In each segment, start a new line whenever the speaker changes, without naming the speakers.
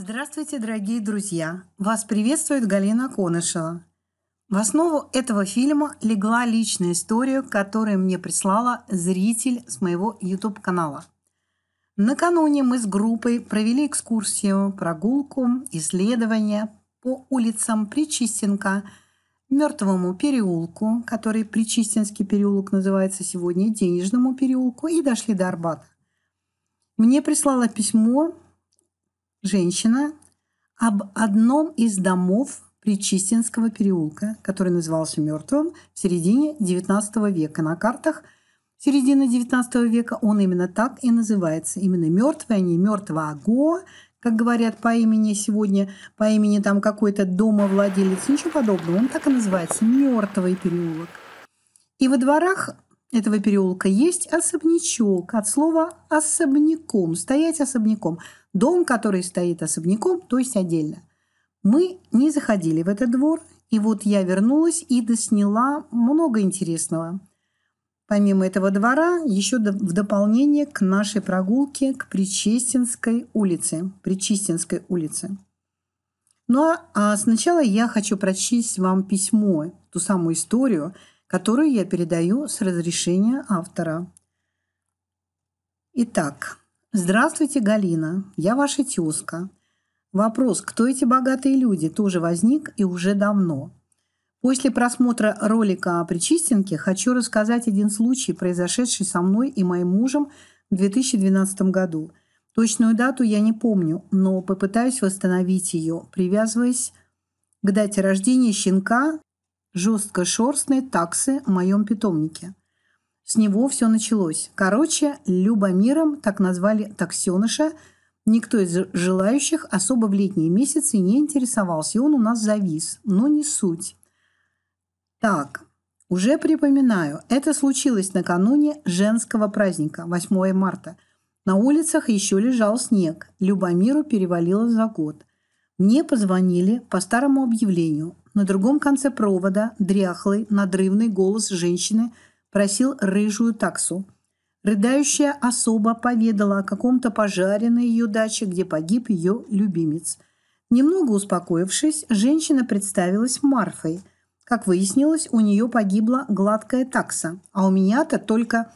Здравствуйте, дорогие друзья! Вас приветствует Галина Конышева. В основу этого фильма легла личная история, которую мне прислала зритель с моего YouTube-канала. Накануне мы с группой провели экскурсию, прогулку, исследование по улицам Причистенка, Мертвому переулку, который Причистенский переулок называется сегодня, Денежному переулку, и дошли до Арбата. Мне прислала письмо женщина об одном из домов Причистинского переулка, который назывался «Мертвым» в середине XIX века. На картах середины XIX века он именно так и называется. Именно «Мертвый», а не «Мертвого», го, как говорят по имени сегодня, по имени там какой-то домовладелец, ничего подобного. Он так и называется – «Мертвый переулок». И во дворах этого переулка есть особнячок от слова «особняком», «стоять особняком». Дом, который стоит особняком, то есть отдельно. Мы не заходили в этот двор, и вот я вернулась и досняла много интересного. Помимо этого двора, еще в дополнение к нашей прогулке к Причистинской улице. Причистинской улице. Ну а, а сначала я хочу прочесть вам письмо, ту самую историю, которую я передаю с разрешения автора. Итак, здравствуйте, Галина, я ваша тезка. Вопрос, кто эти богатые люди, тоже возник и уже давно. После просмотра ролика о Причистенке хочу рассказать один случай, произошедший со мной и моим мужем в 2012 году. Точную дату я не помню, но попытаюсь восстановить ее, привязываясь к дате рождения щенка жесткошерстные таксы в моем питомнике. С него все началось. Короче, Любомиром, так назвали таксеныша, никто из желающих особо в летние месяцы не интересовался, и он у нас завис, но не суть. Так, уже припоминаю, это случилось накануне женского праздника, 8 марта. На улицах еще лежал снег, Любомиру перевалило за год. Мне позвонили по старому объявлению. На другом конце провода дряхлый, надрывный голос женщины просил рыжую таксу. Рыдающая особа поведала о каком-то пожаре на ее даче, где погиб ее любимец. Немного успокоившись, женщина представилась Марфой. Как выяснилось, у нее погибла гладкая такса, а у меня-то только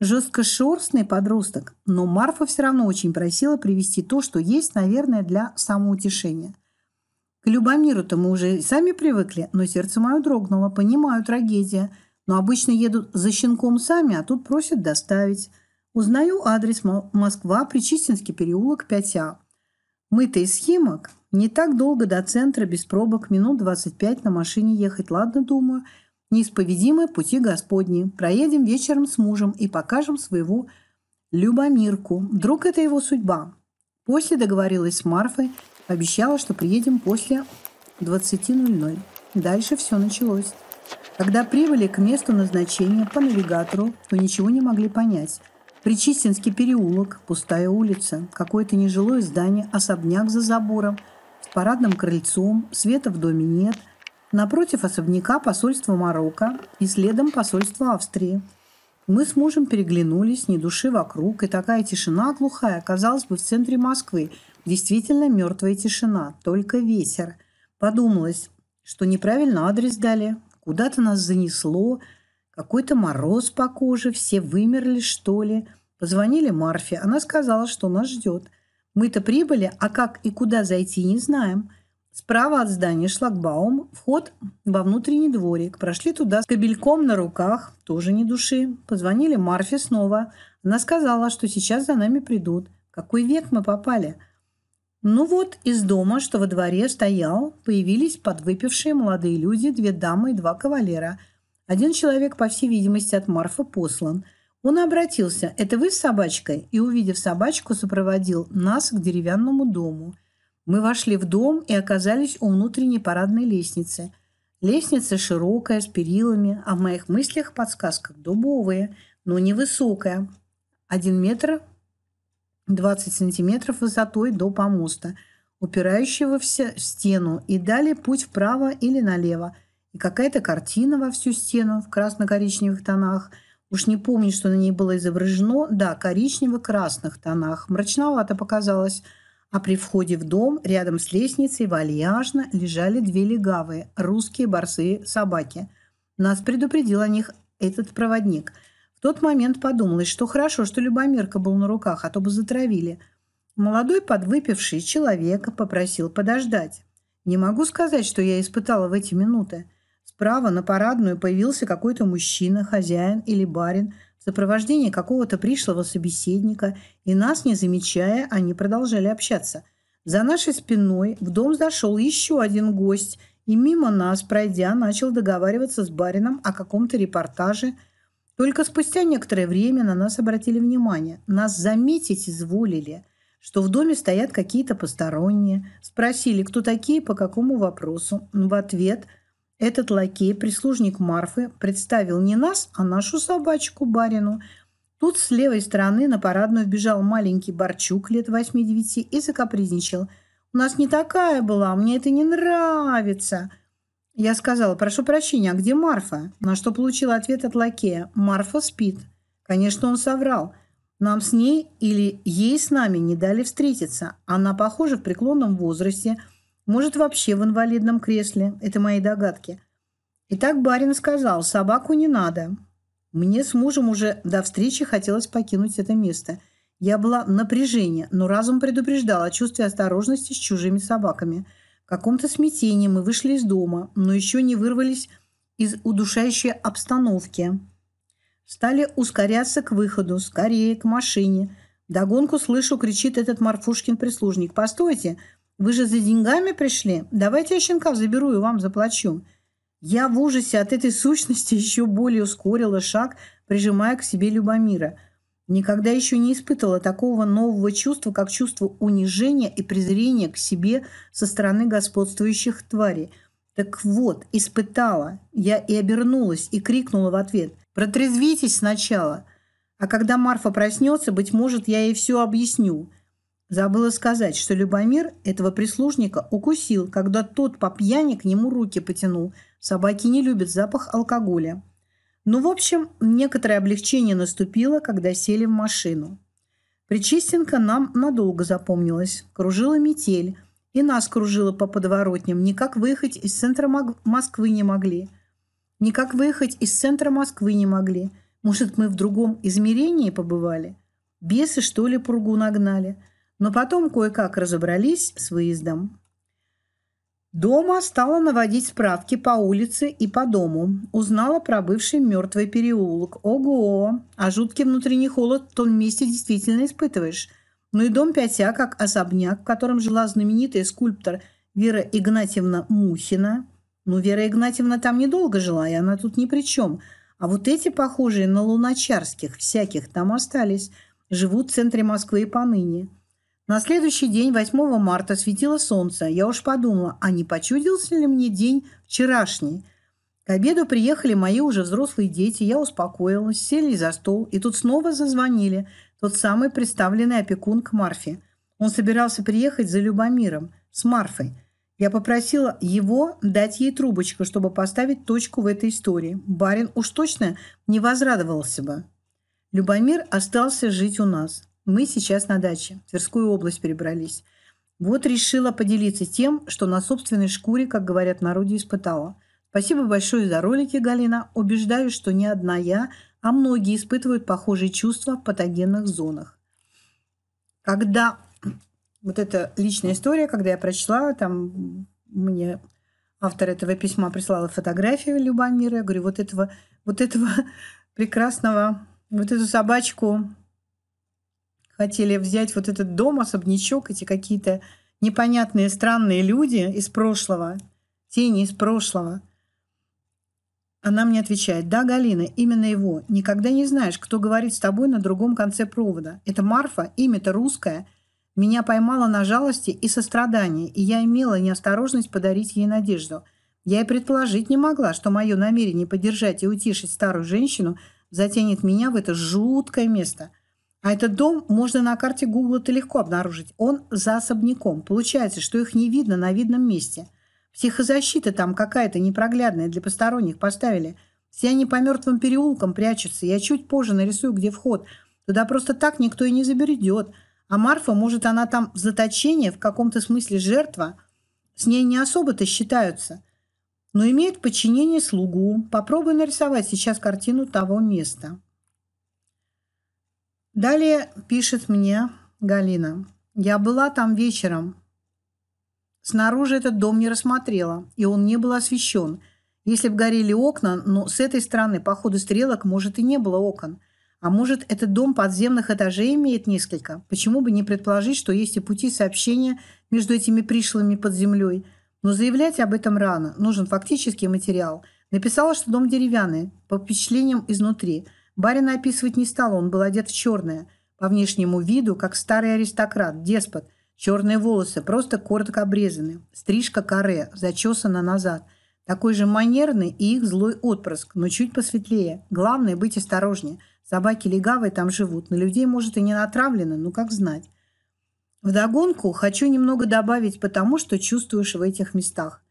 жесткошерстный подросток. Но Марфа все равно очень просила привести то, что есть, наверное, для самоутешения – к Любомиру-то мы уже и сами привыкли, но сердце мое дрогнуло. Понимаю, трагедия. Но обычно едут за щенком сами, а тут просят доставить. Узнаю адрес Москва, Причистинский переулок, 5А. Мы-то из схемок. Не так долго до центра, без пробок, минут 25 на машине ехать. Ладно, думаю. Неисповедимые пути Господни. Проедем вечером с мужем и покажем своего Любомирку. Вдруг это его судьба. После договорилась с Марфой, Обещала, что приедем после 20.00. Дальше все началось. Когда прибыли к месту назначения по навигатору, то ничего не могли понять. Причистинский переулок, пустая улица, какое-то нежилое здание, особняк за забором, с парадным крыльцом, света в доме нет, напротив особняка посольство Марокко и следом посольство Австрии. Мы с мужем переглянулись, ни души вокруг, и такая тишина глухая, казалось бы, в центре Москвы – Действительно мертвая тишина, только ветер. Подумалось, что неправильно адрес дали, куда-то нас занесло, какой-то мороз по коже, все вымерли, что ли. Позвонили Марфе, она сказала, что нас ждет. Мы-то прибыли, а как и куда зайти не знаем. Справа от здания шлагбаум, вход во внутренний дворик. Прошли туда с кабельком на руках, тоже не души. Позвонили Марфе снова. Она сказала, что сейчас за нами придут. Какой век мы попали? Ну вот, из дома, что во дворе стоял, появились подвыпившие молодые люди, две дамы и два кавалера. Один человек, по всей видимости, от Марфа послан. Он обратился «Это вы с собачкой?» и, увидев собачку, сопроводил нас к деревянному дому. Мы вошли в дом и оказались у внутренней парадной лестницы. Лестница широкая, с перилами, а в моих мыслях подсказка дубовая, но невысокая. Один метр 20 сантиметров высотой до помоста, упирающегося в стену, и далее путь вправо или налево. И какая-то картина во всю стену в красно-коричневых тонах. Уж не помню, что на ней было изображено. Да, коричнево-красных тонах. Мрачновато показалось. А при входе в дом, рядом с лестницей, вальяжно лежали две легавые, русские борсы-собаки. Нас предупредил о них этот проводник – тот момент подумалось, что хорошо, что Любомирка был на руках, а то бы затравили. Молодой подвыпивший человек попросил подождать. Не могу сказать, что я испытала в эти минуты. Справа на парадную появился какой-то мужчина, хозяин или барин, в сопровождении какого-то пришлого собеседника, и нас, не замечая, они продолжали общаться. За нашей спиной в дом зашел еще один гость, и мимо нас, пройдя, начал договариваться с барином о каком-то репортаже – только спустя некоторое время на нас обратили внимание. Нас заметить изволили, что в доме стоят какие-то посторонние. Спросили, кто такие, по какому вопросу. В ответ этот лакей, прислужник Марфы, представил не нас, а нашу собачку барину. Тут с левой стороны на парадную вбежал маленький барчук лет 8-9 и закапризничал. «У нас не такая была, мне это не нравится!» Я сказала, прошу прощения, а где Марфа? На что получила ответ от лакея. Марфа спит. Конечно, он соврал. Нам с ней или ей с нами не дали встретиться. Она, похоже, в преклонном возрасте, может, вообще в инвалидном кресле. Это мои догадки. Итак, барин сказал, собаку не надо. Мне с мужем уже до встречи хотелось покинуть это место. Я была в напряжении, но разум предупреждал о чувстве осторожности с чужими собаками – каком-то смятении мы вышли из дома, но еще не вырвались из удушающей обстановки. Стали ускоряться к выходу, скорее, к машине. Догонку слышу, кричит этот Марфушкин прислужник. «Постойте, вы же за деньгами пришли? Давайте я щенков заберу и вам заплачу». Я в ужасе от этой сущности еще более ускорила шаг, прижимая к себе Любомира – Никогда еще не испытывала такого нового чувства, как чувство унижения и презрения к себе со стороны господствующих тварей. Так вот, испытала. Я и обернулась, и крикнула в ответ. «Протрезвитесь сначала!» А когда Марфа проснется, быть может, я ей все объясню. Забыла сказать, что Любомир этого прислужника укусил, когда тот по пьяни к нему руки потянул. Собаки не любят запах алкоголя. Ну, в общем, некоторое облегчение наступило, когда сели в машину. Причистенка нам надолго запомнилась. Кружила метель, и нас кружила по подворотням. Никак выехать из центра Москвы не могли. Никак выехать из центра Москвы не могли. Может, мы в другом измерении побывали? Бесы, что ли, пургу нагнали? Но потом кое-как разобрались с выездом. Дома стала наводить справки по улице и по дому. Узнала про бывший мертвый переулок. Ого! А жуткий внутренний холод в том месте действительно испытываешь. Ну и дом Пятя, как особняк, в котором жила знаменитая скульптор Вера Игнатьевна Мухина. Ну, Вера Игнатьевна там недолго жила, и она тут ни при чем. А вот эти, похожие на луначарских, всяких, там остались. Живут в центре Москвы и поныне. На следующий день, 8 марта, светило солнце. Я уж подумала, а не почудился ли мне день вчерашний? К обеду приехали мои уже взрослые дети, я успокоилась, сели за стол, и тут снова зазвонили. Тот самый представленный опекун к Марфе. Он собирался приехать за Любомиром, с Марфой. Я попросила его дать ей трубочку, чтобы поставить точку в этой истории. Барин уж точно не возрадовался бы. Любомир остался жить у нас. Мы сейчас на даче, в Тверскую область перебрались. Вот решила поделиться тем, что на собственной шкуре, как говорят в народе, испытала. Спасибо большое за ролики, Галина. Убеждаю, что не одна я, а многие испытывают похожие чувства в патогенных зонах. Когда вот эта личная история, когда я прочла, там мне автор этого письма прислала фотографию Любомира. Я говорю, вот этого, вот этого прекрасного, вот эту собачку хотели взять вот этот дом, особнячок, эти какие-то непонятные, странные люди из прошлого, тени из прошлого. Она мне отвечает, да, Галина, именно его. Никогда не знаешь, кто говорит с тобой на другом конце провода. Это Марфа, имя-то русское. Меня поймала на жалости и сострадании, и я имела неосторожность подарить ей надежду. Я и предположить не могла, что мое намерение поддержать и утешить старую женщину затянет меня в это жуткое место – а этот дом можно на карте Гугла-то легко обнаружить. Он за особняком. Получается, что их не видно на видном месте. Психозащита там какая-то непроглядная для посторонних поставили. Все они по мертвым переулкам прячутся. Я чуть позже нарисую, где вход. Туда просто так никто и не забередет. А Марфа, может, она там в заточении, в каком-то смысле жертва. С ней не особо-то считаются. Но имеет подчинение слугу. Попробуй нарисовать сейчас картину того места. Далее пишет мне Галина. Я была там вечером. Снаружи этот дом не рассмотрела, и он не был освещен. Если бы горели окна, но с этой стороны по ходу стрелок, может, и не было окон. А может, этот дом подземных этажей имеет несколько? Почему бы не предположить, что есть и пути сообщения между этими пришлыми под землей? Но заявлять об этом рано. Нужен фактический материал. Написала, что дом деревянный, по впечатлениям изнутри – Барина описывать не стал, он был одет в черное. По внешнему виду, как старый аристократ, деспот. Черные волосы, просто коротко обрезаны. Стрижка каре, зачесана назад. Такой же манерный и их злой отпрыск, но чуть посветлее. Главное – быть осторожнее. Собаки легавые там живут. На людей, может, и не натравлены, но как знать. Вдогонку хочу немного добавить потому, что чувствуешь в этих местах.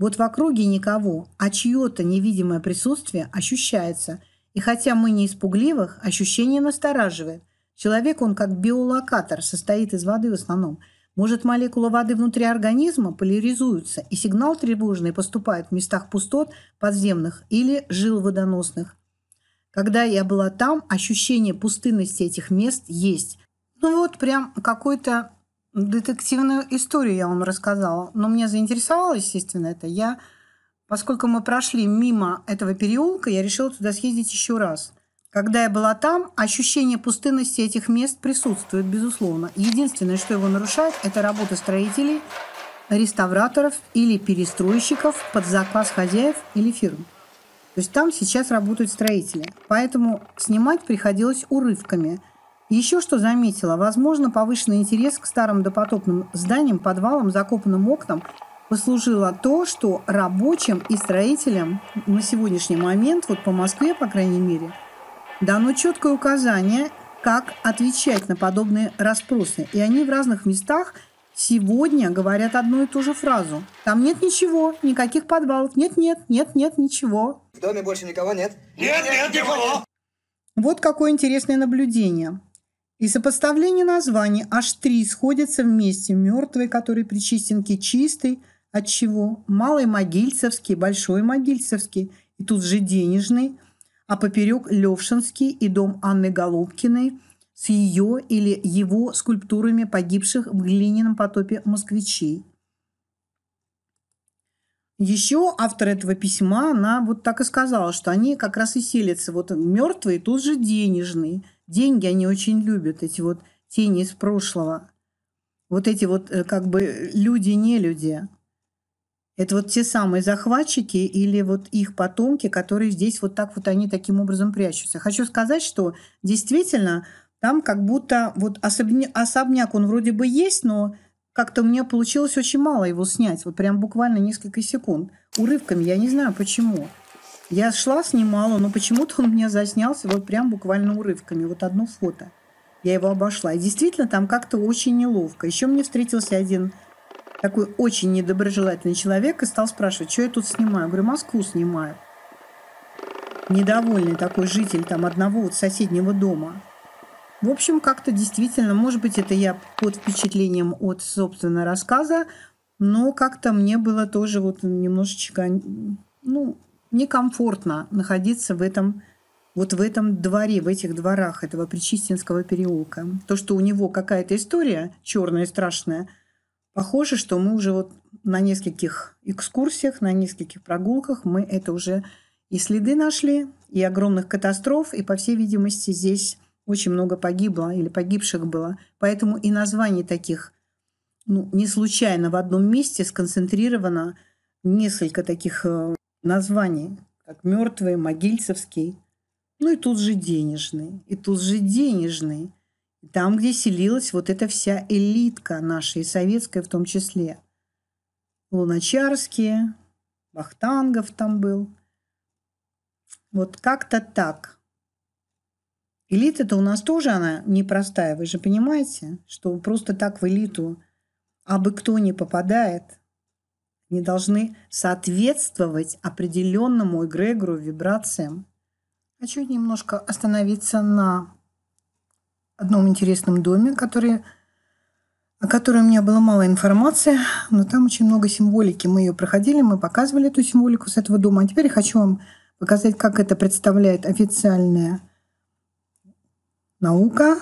Вот в округе никого, а чье-то невидимое присутствие ощущается – и хотя мы не испугливых, ощущение настораживает. Человек, он как биолокатор, состоит из воды в основном. Может, молекулы воды внутри организма поляризуются, и сигнал тревожный поступает в местах пустот подземных или жил водоносных. Когда я была там, ощущение пустынности этих мест есть. Ну вот прям какую то детективную историю я вам рассказала. Но меня заинтересовало, естественно, это. Я Поскольку мы прошли мимо этого переулка, я решила туда съездить еще раз. Когда я была там, ощущение пустынности этих мест присутствует, безусловно. Единственное, что его нарушает, это работа строителей, реставраторов или перестройщиков под заказ хозяев или фирм. То есть там сейчас работают строители. Поэтому снимать приходилось урывками. Еще что заметила, возможно, повышенный интерес к старым допотопным зданиям, подвалам, закопанным окнам послужило то, что рабочим и строителям на сегодняшний момент, вот по Москве, по крайней мере, дано четкое указание, как отвечать на подобные расспросы. И они в разных местах сегодня говорят одну и ту же фразу. Там нет ничего, никаких подвалов, нет-нет, нет-нет, ничего. В доме больше никого нет? Нет, нет, никого! Вот какое интересное наблюдение. И сопоставление названий аж три сходятся вместе. Мертвый, который при чистенке чистый – Отчего? Малый Могильцевский, Большой Могильцевский, и тут же Денежный, а поперек Левшинский и дом Анны Голубкиной с ее или его скульптурами погибших в глиняном потопе москвичей. Еще автор этого письма, она вот так и сказала, что они как раз и селятся. Вот мертвые тут же денежные. Деньги они очень любят, эти вот тени из прошлого. Вот эти вот э, как бы люди-не-люди. Это вот те самые захватчики или вот их потомки, которые здесь вот так вот они таким образом прячутся. Хочу сказать, что действительно там как будто вот особня... особняк, он вроде бы есть, но как-то мне получилось очень мало его снять. Вот прям буквально несколько секунд. Урывками, я не знаю почему. Я шла, снимала, но почему-то он мне заснялся вот прям буквально урывками. Вот одно фото. Я его обошла. И действительно там как-то очень неловко. Еще мне встретился один такой очень недоброжелательный человек и стал спрашивать, что я тут снимаю. Я говорю, Москву снимаю. Недовольный такой житель там одного вот соседнего дома. В общем, как-то действительно, может быть, это я под впечатлением от собственного рассказа, но как-то мне было тоже вот немножечко, ну, некомфортно находиться в этом вот в этом дворе, в этих дворах этого Причистинского переулка. То, что у него какая-то история черная и страшная – Похоже, что мы уже вот на нескольких экскурсиях, на нескольких прогулках мы это уже и следы нашли, и огромных катастроф, и, по всей видимости, здесь очень много погибло или погибших было. Поэтому и название таких ну, не случайно в одном месте сконцентрировано несколько таких э, названий, как «Мертвый», «Могильцевский», ну и тут же «Денежный», и тут же «Денежный». Там, где селилась вот эта вся элитка наша, и советская в том числе. Луначарские, Бахтангов там был. Вот как-то так. Элита-то у нас тоже она непростая, вы же понимаете, что просто так в элиту абы кто не попадает. Не должны соответствовать определенному эгрегору, вибрациям. Хочу немножко остановиться на одном интересном доме, который, о котором у меня было мало информации, но там очень много символики. Мы ее проходили, мы показывали эту символику с этого дома. А теперь я хочу вам показать, как это представляет официальная наука,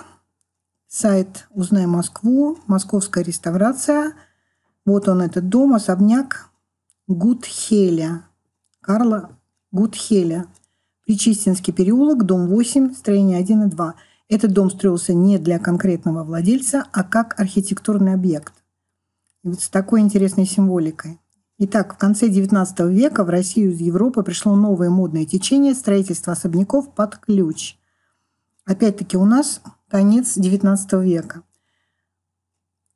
сайт «Узнай Москву», «Московская реставрация». Вот он, этот дом, особняк Гудхеля, Карла Гудхеля. Причистинский переулок, дом 8, строение 1 и 2. Этот дом строился не для конкретного владельца, а как архитектурный объект. И вот с такой интересной символикой. Итак, в конце XIX века в Россию из Европы пришло новое модное течение строительства особняков под ключ. Опять-таки у нас конец XIX века.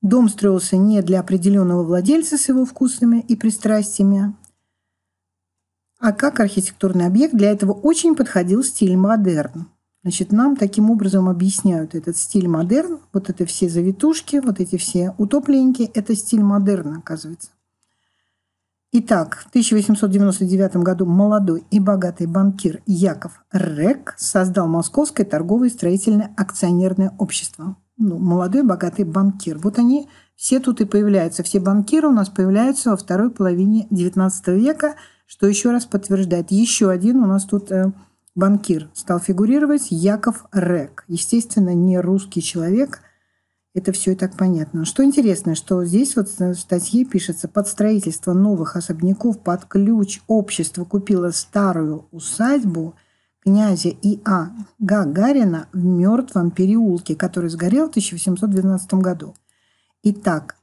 Дом строился не для определенного владельца с его вкусами и пристрастиями, а как архитектурный объект для этого очень подходил стиль модерн. Значит, нам таким образом объясняют этот стиль модерн, вот это все завитушки, вот эти все утопленники, это стиль модерн, оказывается. Итак, в 1899 году молодой и богатый банкир Яков Рек создал Московское торговое и строительное акционерное общество. Ну, молодой богатый банкир. Вот они все тут и появляются. Все банкиры у нас появляются во второй половине XIX века, что еще раз подтверждает. Еще один у нас тут э, банкир стал фигурировать Яков Рек. Естественно, не русский человек. Это все и так понятно. Что интересно, что здесь вот в статье пишется, под строительство новых особняков под ключ общество купило старую усадьбу князя И.А. Гагарина в мертвом переулке, который сгорел в 1812 году. Итак,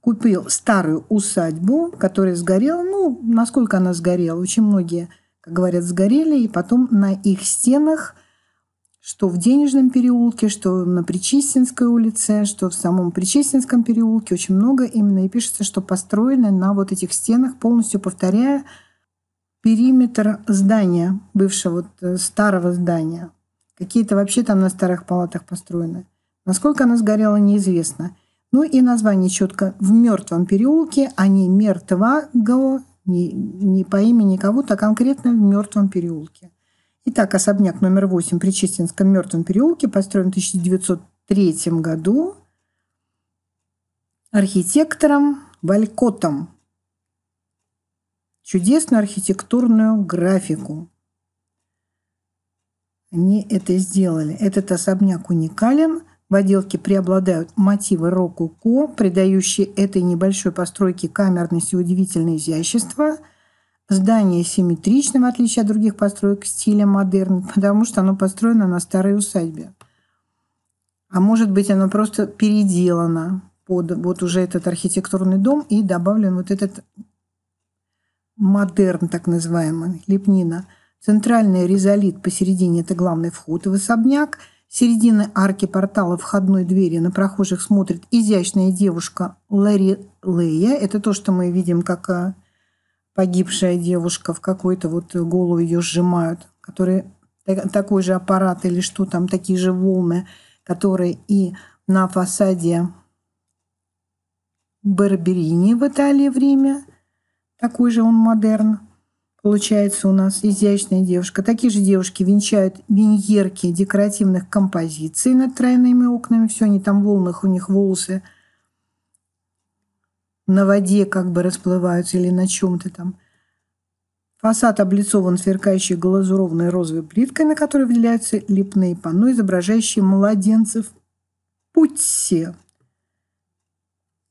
купил старую усадьбу, которая сгорела, ну, насколько она сгорела, очень многие – как говорят, сгорели, и потом на их стенах, что в Денежном переулке, что на Причистинской улице, что в самом Причистинском переулке, очень много именно, и пишется, что построены на вот этих стенах, полностью повторяя периметр здания, бывшего вот э, старого здания. Какие-то вообще там на старых палатах построены. Насколько она сгорела, неизвестно. Ну и название четко в мертвом переулке, а не мертвого не, не по имени кого-то, а конкретно в мертвом переулке. Итак, особняк номер 8 при Чистинском мертвом переулке построен в 1903 году архитектором Валькотом. Чудесную архитектурную графику. Они это сделали. Этот особняк уникален в отделке преобладают мотивы рококо, придающие этой небольшой постройке камерность и удивительное изящество. Здание симметрично, в отличие от других построек стиля модерн, потому что оно построено на старой усадьбе. А может быть, оно просто переделано под вот уже этот архитектурный дом и добавлен вот этот модерн, так называемый, лепнина. Центральный резолит посередине – это главный вход в особняк – середины арки портала входной двери на прохожих смотрит изящная девушка Лэри Лея. Это то, что мы видим, как э, погибшая девушка в какой-то вот голову ее сжимают, который такой же аппарат или что там, такие же волны, которые и на фасаде Барберини в Италии время. Такой же он модерн. Получается у нас изящная девушка. Такие же девушки венчают виньерки декоративных композиций над тройными окнами. Все, они там в волнах, у них волосы на воде как бы расплываются или на чем-то там. Фасад облицован сверкающей глазурованной розовой плиткой, на которой выделяются лепные панно, изображающие младенцев Путси.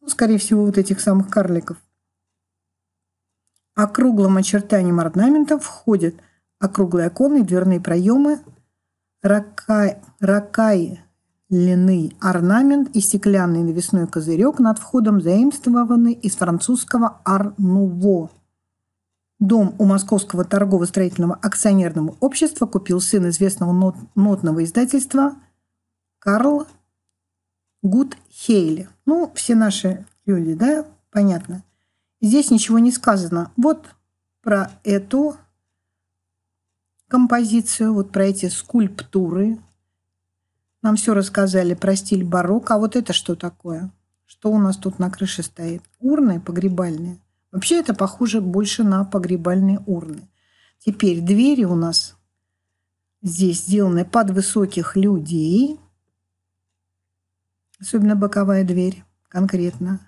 Ну, скорее всего, вот этих самых карликов округлым очертанием орнамента входят округлые оконные дверные проемы, рака... ракайленный орнамент и стеклянный навесной козырек над входом заимствованы из французского Арнуво. Дом у Московского торгово-строительного акционерного общества купил сын известного нот нотного издательства Карл Гуд Ну, все наши люди, да, понятно – Здесь ничего не сказано. Вот про эту композицию, вот про эти скульптуры. Нам все рассказали про стиль барокко. А вот это что такое? Что у нас тут на крыше стоит? Урны погребальные. Вообще это похоже больше на погребальные урны. Теперь двери у нас здесь сделаны под высоких людей. Особенно боковая дверь конкретно.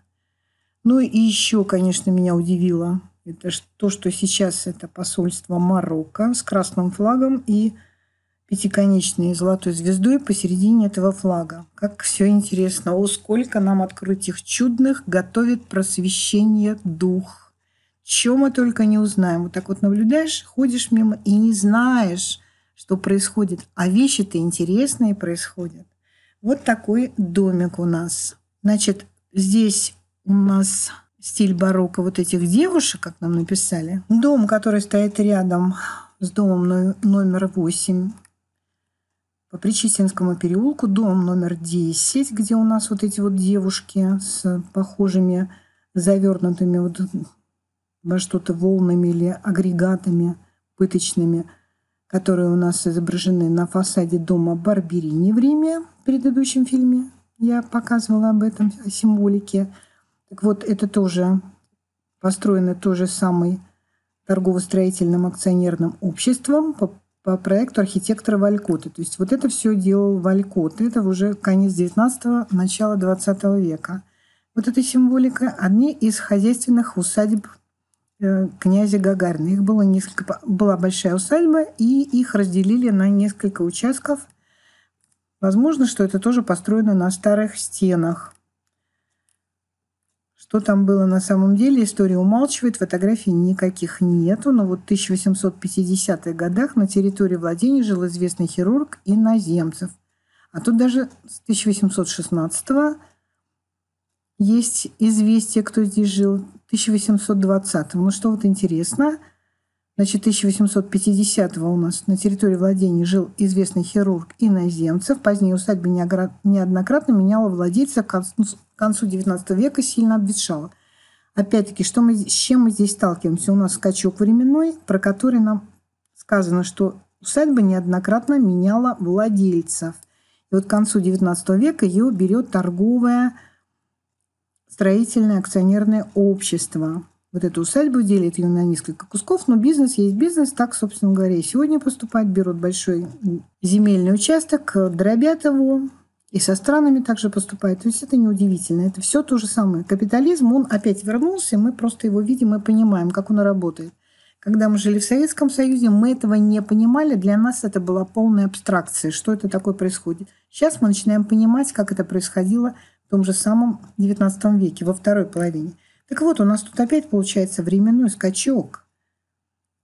Ну и еще, конечно, меня удивило это то, что сейчас это посольство Марокко с красным флагом и пятиконечной золотой звездой посередине этого флага. Как все интересно. О, сколько нам открытих чудных готовит просвещение дух. Чем мы только не узнаем. Вот так вот наблюдаешь, ходишь мимо и не знаешь, что происходит. А вещи-то интересные происходят. Вот такой домик у нас. Значит, здесь у нас стиль барокко вот этих девушек, как нам написали. Дом, который стоит рядом с домом номер 8 по Причистинскому переулку, дом номер 10, где у нас вот эти вот девушки с похожими завернутыми вот во что-то волнами или агрегатами пыточными, которые у нас изображены на фасаде дома Барберини в Риме в предыдущем фильме. Я показывала об этом, символике. Так вот, это тоже построено то же самый торгово-строительным акционерным обществом по, по проекту архитектора Валькоты. То есть вот это все делал Валькот. Это уже конец 19-го, начало 20 века. Вот эта символика – одни из хозяйственных усадеб э, князя Гагарина. Их было несколько, была большая усадьба, и их разделили на несколько участков. Возможно, что это тоже построено на старых стенах. Что там было на самом деле, история умалчивает, фотографий никаких нету, но вот в 1850-х годах на территории владения жил известный хирург иноземцев. А тут даже с 1816 -го есть известие, кто здесь жил, в 1820 -м. Ну что вот интересно – Значит, 1850 го у нас на территории владений жил известный хирург иноземцев. Позднее усадьба неоднократно меняла владельца. К концу XIX века сильно обветшала. Опять-таки, что мы, с чем мы здесь сталкиваемся? У нас скачок временной, про который нам сказано, что усадьба неоднократно меняла владельцев. И вот к концу XIX века ее берет торговое строительное акционерное общество вот эту усадьбу, делит ее на несколько кусков, но бизнес есть бизнес, так, собственно говоря, и сегодня поступать. Берут большой земельный участок, э, дробят его, и со странами также поступают. То есть это неудивительно. Это все то же самое. Капитализм, он опять вернулся, и мы просто его видим и понимаем, как он работает. Когда мы жили в Советском Союзе, мы этого не понимали. Для нас это была полная абстракция, что это такое происходит. Сейчас мы начинаем понимать, как это происходило в том же самом XIX веке, во второй половине. Так вот, у нас тут опять получается временной скачок.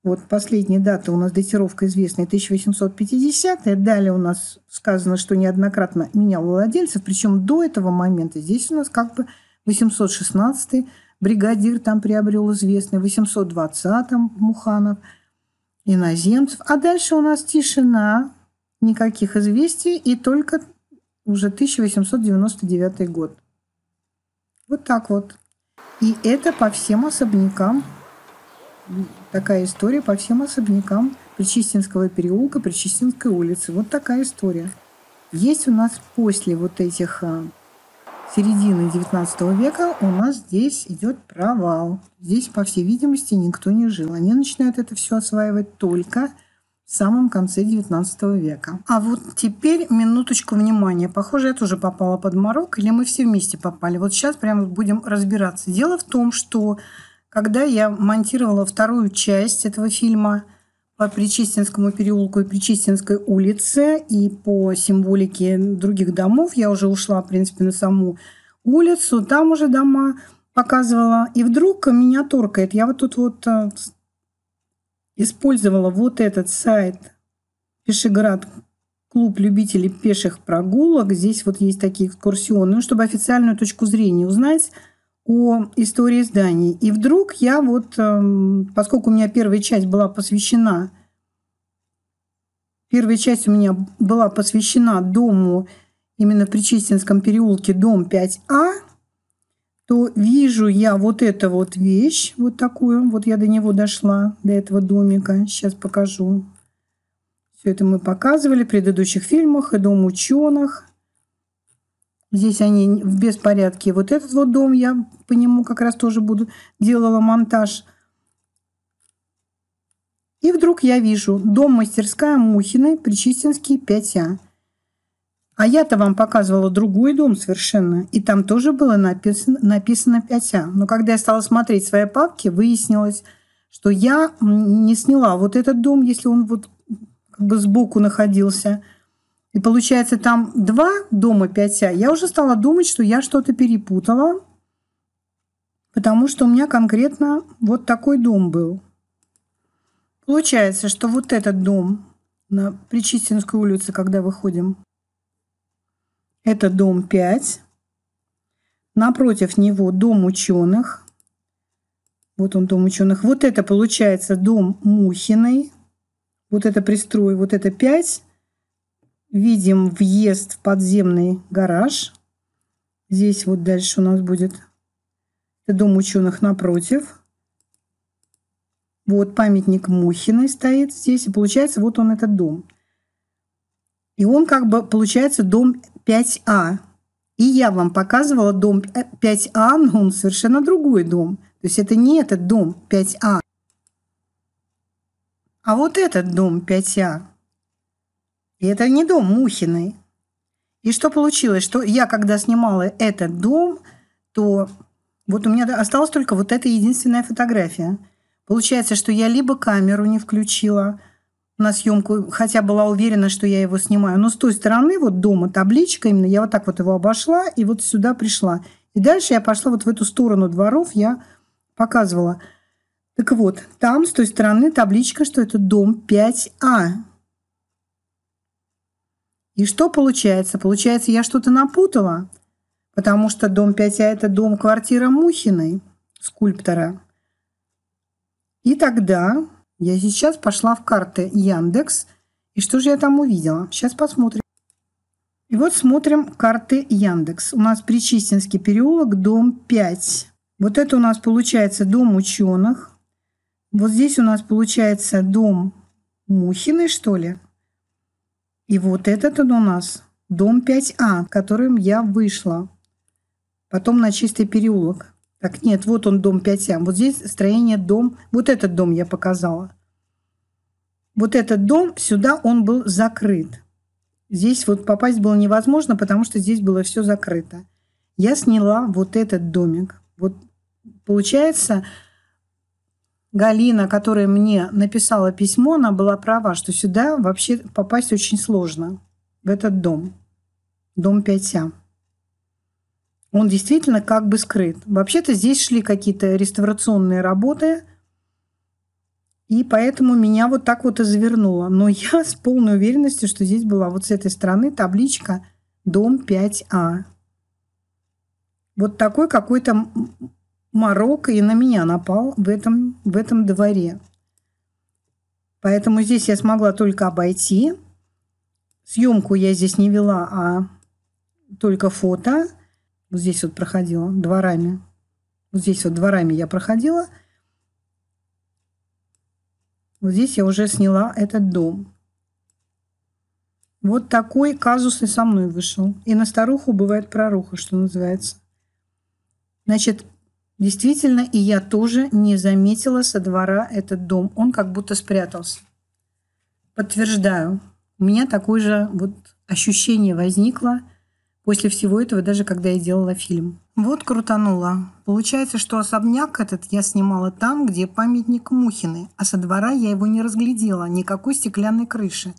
Вот последняя дата у нас датировка известная 1850. Далее у нас сказано, что неоднократно менял владельцев. Причем до этого момента здесь у нас как бы 816 бригадир там приобрел известный, 820 Муханов, иноземцев. А дальше у нас тишина, никаких известий и только уже 1899 год. Вот так вот. И это по всем особнякам. Такая история по всем особнякам Причистинского переулка, Причистинской улицы. Вот такая история. Есть у нас после вот этих а, середины 19 века у нас здесь идет провал. Здесь, по всей видимости, никто не жил. Они начинают это все осваивать только в самом конце XIX века. А вот теперь минуточку внимания. Похоже, я тоже попала под морок, или мы все вместе попали. Вот сейчас прямо будем разбираться. Дело в том, что когда я монтировала вторую часть этого фильма по Причистинскому переулку и Причистинской улице и по символике других домов, я уже ушла, в принципе, на саму улицу, там уже дома показывала. И вдруг меня торкает. Я вот тут вот э, использовала вот этот сайт Пешеград клуб любителей пеших прогулок. Здесь вот есть такие экскурсионные, ну, чтобы официальную точку зрения узнать о истории зданий. И вдруг я вот, эм, поскольку у меня первая часть была посвящена, первая часть у меня была посвящена дому именно в Причистинском переулке, дом 5А, то вижу я вот эту вот вещь, вот такую. Вот я до него дошла, до этого домика. Сейчас покажу. Все это мы показывали в предыдущих фильмах и «Дом ученых». Здесь они в беспорядке. Вот этот вот дом я по нему как раз тоже буду делала монтаж. И вдруг я вижу дом мастерская Мухиной, Причистинский 5А. А я-то вам показывала другой дом совершенно, и там тоже было написано, написано 5 Но когда я стала смотреть свои папки, выяснилось, что я не сняла вот этот дом, если он вот как бы сбоку находился. И получается, там два дома 5 Я уже стала думать, что я что-то перепутала, потому что у меня конкретно вот такой дом был. Получается, что вот этот дом на Причистинской улице, когда выходим, это дом 5. Напротив него дом ученых. Вот он, дом ученых. Вот это получается дом Мухиной. Вот это пристрой, вот это 5. Видим въезд в подземный гараж. Здесь вот дальше у нас будет дом ученых напротив. Вот памятник Мухиной стоит здесь. И получается, вот он этот дом. И он как бы, получается, дом 5А. И я вам показывала дом 5А, но он совершенно другой дом. То есть это не этот дом 5А, а вот этот дом 5А. И это не дом Мухиной. И что получилось? Что я, когда снимала этот дом, то вот у меня осталась только вот эта единственная фотография. Получается, что я либо камеру не включила – на съемку, хотя была уверена, что я его снимаю. Но с той стороны, вот дома табличка именно, я вот так вот его обошла и вот сюда пришла. И дальше я пошла вот в эту сторону дворов, я показывала. Так вот, там с той стороны табличка, что это дом 5А. И что получается? Получается, я что-то напутала, потому что дом 5А – это дом-квартира Мухиной, скульптора. И тогда я сейчас пошла в карты Яндекс. И что же я там увидела? Сейчас посмотрим. И вот смотрим карты Яндекс. У нас Причистинский переулок, дом 5. Вот это у нас получается дом ученых. Вот здесь у нас получается дом Мухины, что ли. И вот этот он у нас дом 5А, которым я вышла. Потом на чистый переулок. Так, нет, вот он дом 5М. Вот здесь строение дом. Вот этот дом я показала. Вот этот дом, сюда он был закрыт. Здесь вот попасть было невозможно, потому что здесь было все закрыто. Я сняла вот этот домик. Вот получается, Галина, которая мне написала письмо, она была права, что сюда вообще попасть очень сложно, в этот дом, дом 5А он действительно как бы скрыт. Вообще-то здесь шли какие-то реставрационные работы, и поэтому меня вот так вот и завернуло. Но я с полной уверенностью, что здесь была вот с этой стороны табличка «Дом 5А». Вот такой какой-то морок и на меня напал в этом, в этом дворе. Поэтому здесь я смогла только обойти. Съемку я здесь не вела, а только фото – вот здесь вот проходила дворами. Вот здесь вот дворами я проходила. Вот здесь я уже сняла этот дом. Вот такой казус и со мной вышел. И на старуху бывает проруха, что называется. Значит, действительно, и я тоже не заметила со двора этот дом. Он как будто спрятался. Подтверждаю. У меня такое же вот ощущение возникло – После всего этого, даже когда я делала фильм. Вот крутанула. Получается, что особняк этот я снимала там, где памятник Мухины, а со двора я его не разглядела, никакой стеклянной крыши.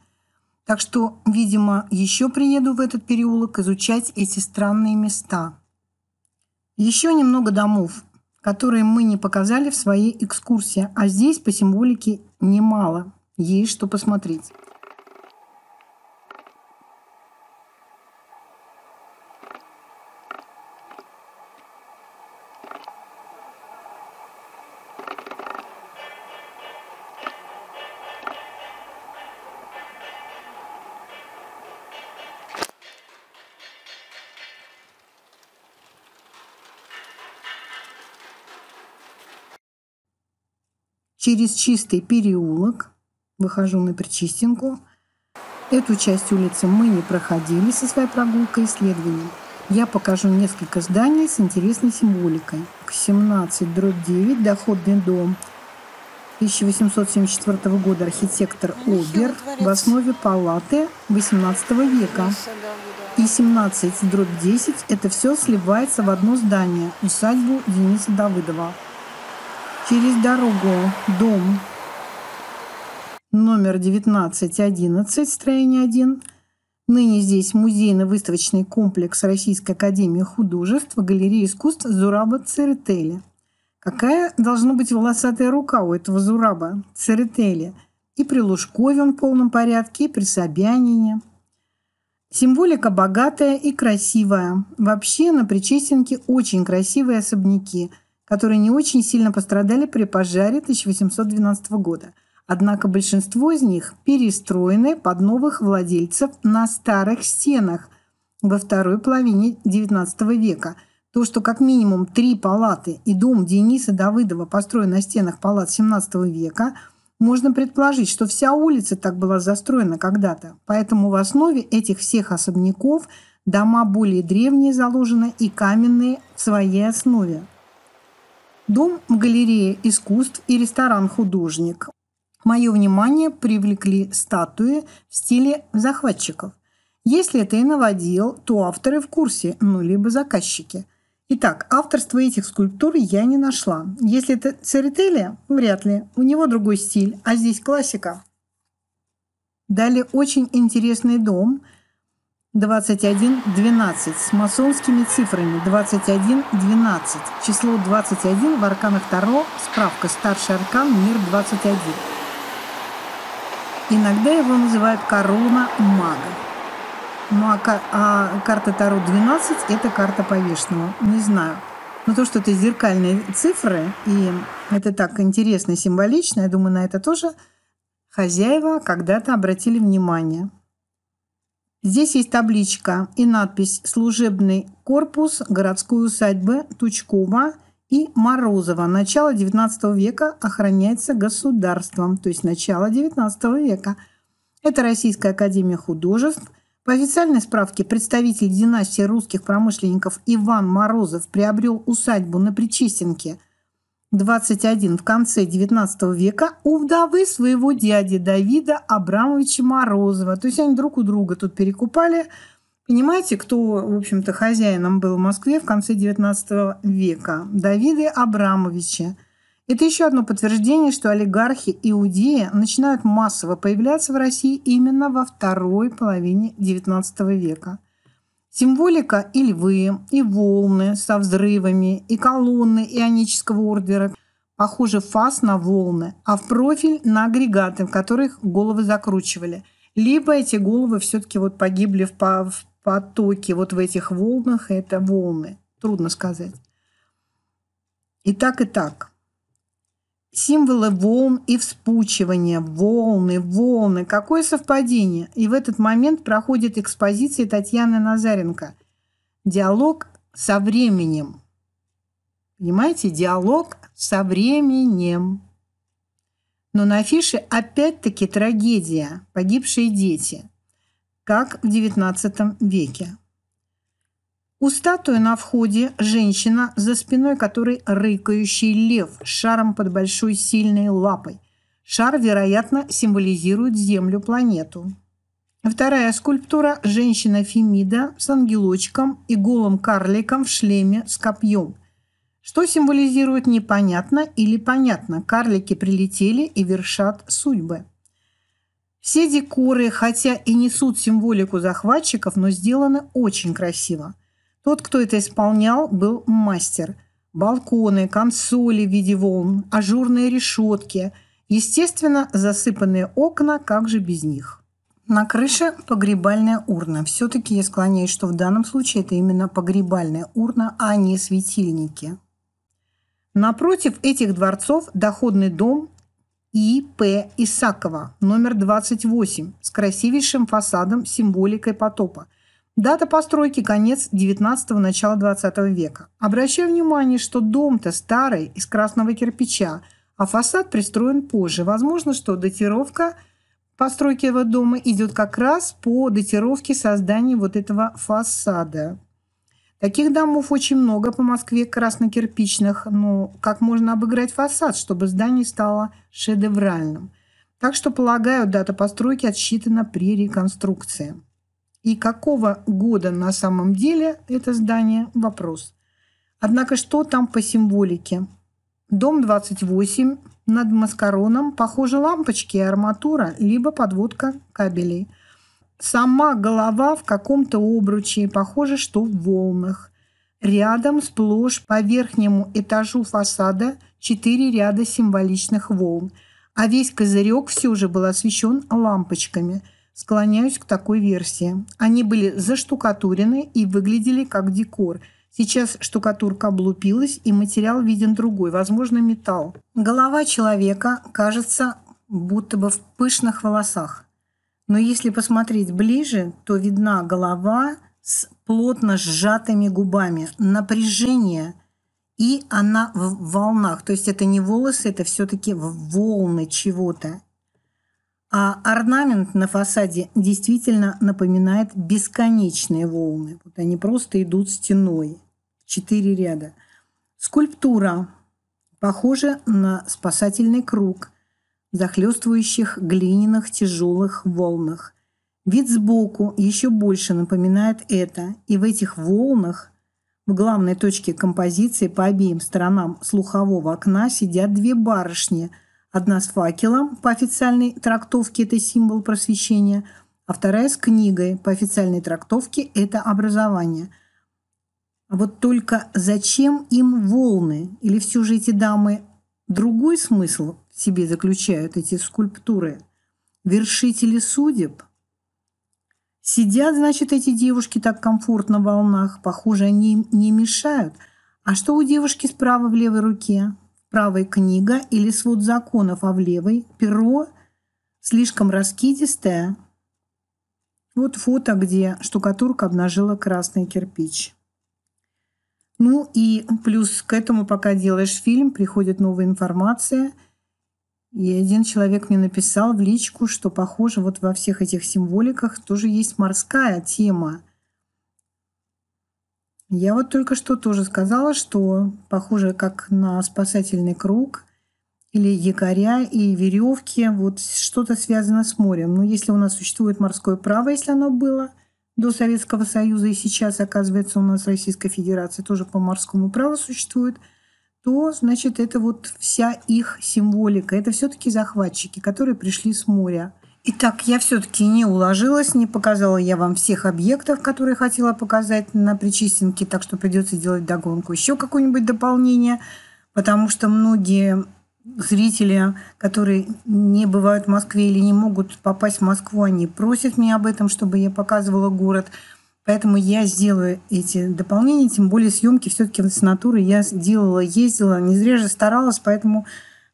Так что, видимо, еще приеду в этот переулок изучать эти странные места. Еще немного домов, которые мы не показали в своей экскурсии, а здесь по символике немало. Есть что посмотреть. через чистый переулок. Выхожу на Причистинку. Эту часть улицы мы не проходили со своей прогулкой исследования. Я покажу несколько зданий с интересной символикой. К 17 дробь 9 доходный дом 1874 года архитектор ну, Обер в основе палаты 18 века. И 17 дробь 10 это все сливается в одно здание – усадьбу Дениса Давыдова – Через дорогу дом номер 1911, строение 1. Ныне здесь музейно-выставочный комплекс Российской Академии Художеств, галерея искусств Зураба Церетели. Какая должна быть волосатая рука у этого Зураба Церетели? И при Лужкове он в полном порядке, и при Собянине. Символика богатая и красивая. Вообще на Причистенке очень красивые особняки – которые не очень сильно пострадали при пожаре 1812 года. Однако большинство из них перестроены под новых владельцев на старых стенах во второй половине XIX века. То, что как минимум три палаты и дом Дениса Давыдова построен на стенах палат XVII века – можно предположить, что вся улица так была застроена когда-то, поэтому в основе этих всех особняков дома более древние заложены и каменные в своей основе. Дом галереи искусств и ресторан «Художник». Мое внимание привлекли статуи в стиле захватчиков. Если это и наводил, то авторы в курсе, ну либо заказчики. Итак, авторство этих скульптур я не нашла. Если это Церетели, вряд ли. У него другой стиль, а здесь классика. Далее очень интересный дом – 2112 с масонскими цифрами 2112. Число 21 в арканах Таро. Справка «Старший аркан. Мир 21». Иногда его называют корона мага. Ну а, а карта Таро 12 – это карта повешенного. Не знаю. Но то, что это зеркальные цифры, и это так интересно и символично, я думаю, на это тоже хозяева когда-то обратили внимание. Здесь есть табличка и надпись «Служебный корпус городской усадьбы Тучкова и Морозова. Начало XIX века охраняется государством», то есть начало XIX века. Это Российская академия художеств. По официальной справке представитель династии русских промышленников Иван Морозов приобрел усадьбу на Причистенке – 21 в конце XIX века у вдовы своего дяди Давида Абрамовича Морозова. То есть они друг у друга тут перекупали. Понимаете, кто, в общем-то, хозяином был в Москве в конце XIX века? Давиды Абрамовича. Это еще одно подтверждение, что олигархи иудеи начинают массово появляться в России именно во второй половине XIX века. Символика и львы, и волны со взрывами, и колонны ионического ордера. Похоже, фас на волны, а в профиль на агрегаты, в которых головы закручивали. Либо эти головы все-таки вот погибли в, по в потоке, вот в этих волнах это волны. Трудно сказать. И так, и так. Символы волн и вспучивания. Волны, волны. Какое совпадение? И в этот момент проходит экспозиция Татьяны Назаренко. Диалог со временем. Понимаете? Диалог со временем. Но на афише опять-таки трагедия. Погибшие дети. Как в XIX веке. У статуи на входе женщина, за спиной которой рыкающий лев с шаром под большой сильной лапой. Шар, вероятно, символизирует Землю-планету. Вторая скульптура – женщина-фемида с ангелочком и голым карликом в шлеме с копьем. Что символизирует непонятно или понятно – карлики прилетели и вершат судьбы. Все декоры, хотя и несут символику захватчиков, но сделаны очень красиво – тот, кто это исполнял, был мастер. Балконы, консоли в виде волн, ажурные решетки. Естественно, засыпанные окна, как же без них. На крыше погребальная урна. Все-таки я склоняюсь, что в данном случае это именно погребальная урна, а не светильники. Напротив этих дворцов доходный дом И.П. Исакова, номер 28, с красивейшим фасадом, символикой потопа. Дата постройки – конец XIX – начало XX века. Обращаю внимание, что дом-то старый, из красного кирпича, а фасад пристроен позже. Возможно, что датировка постройки этого дома идет как раз по датировке создания вот этого фасада. Таких домов очень много по Москве краснокирпичных, но как можно обыграть фасад, чтобы здание стало шедевральным? Так что, полагаю, дата постройки отсчитана при реконструкции. И какого года на самом деле это здание – вопрос. Однако что там по символике? Дом 28 над маскароном, похоже, лампочки и арматура, либо подводка кабелей. Сама голова в каком-то обруче, похоже, что в волнах. Рядом сплошь по верхнему этажу фасада четыре ряда символичных волн, а весь козырек все же был освещен лампочками – склоняюсь к такой версии. Они были заштукатурены и выглядели как декор. Сейчас штукатурка облупилась, и материал виден другой, возможно, металл. Голова человека кажется будто бы в пышных волосах. Но если посмотреть ближе, то видна голова с плотно сжатыми губами, напряжение, и она в волнах. То есть это не волосы, это все-таки волны чего-то. А орнамент на фасаде действительно напоминает бесконечные волны. Вот они просто идут стеной. Четыре ряда. Скульптура похожа на спасательный круг в захлестывающих глиняных тяжелых волнах. Вид сбоку еще больше напоминает это, и в этих волнах в главной точке композиции по обеим сторонам слухового окна сидят две барышни – Одна с факелом, по официальной трактовке это символ просвещения, а вторая с книгой, по официальной трактовке это образование. А вот только зачем им волны? Или все же эти дамы другой смысл в себе заключают, эти скульптуры? Вершители судеб? Сидят, значит, эти девушки так комфортно в волнах, похоже, они им не мешают. А что у девушки справа в левой руке? правой книга или свод законов, а в левой перо слишком раскидистое. Вот фото, где штукатурка обнажила красный кирпич. Ну и плюс к этому, пока делаешь фильм, приходит новая информация. И один человек мне написал в личку, что, похоже, вот во всех этих символиках тоже есть морская тема – я вот только что тоже сказала, что похоже как на спасательный круг или якоря и веревки, вот что-то связано с морем. Но ну, если у нас существует морское право, если оно было до Советского Союза и сейчас, оказывается, у нас Российская Федерация тоже по морскому праву существует, то, значит, это вот вся их символика. Это все-таки захватчики, которые пришли с моря. Итак, я все-таки не уложилась, не показала я вам всех объектов, которые хотела показать на причистинке, так что придется делать догонку еще какое-нибудь дополнение, потому что многие зрители, которые не бывают в Москве или не могут попасть в Москву, они просят меня об этом, чтобы я показывала город. Поэтому я сделаю эти дополнения, тем более съемки все-таки с натуры я делала, ездила, не зря же старалась, поэтому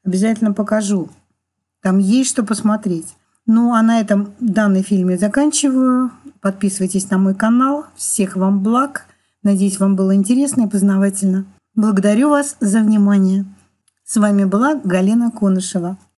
обязательно покажу. Там есть что посмотреть. Ну, а на этом данный фильм я заканчиваю. Подписывайтесь на мой канал. Всех вам благ. Надеюсь, вам было интересно и познавательно. Благодарю вас за внимание. С вами была Галина Конышева.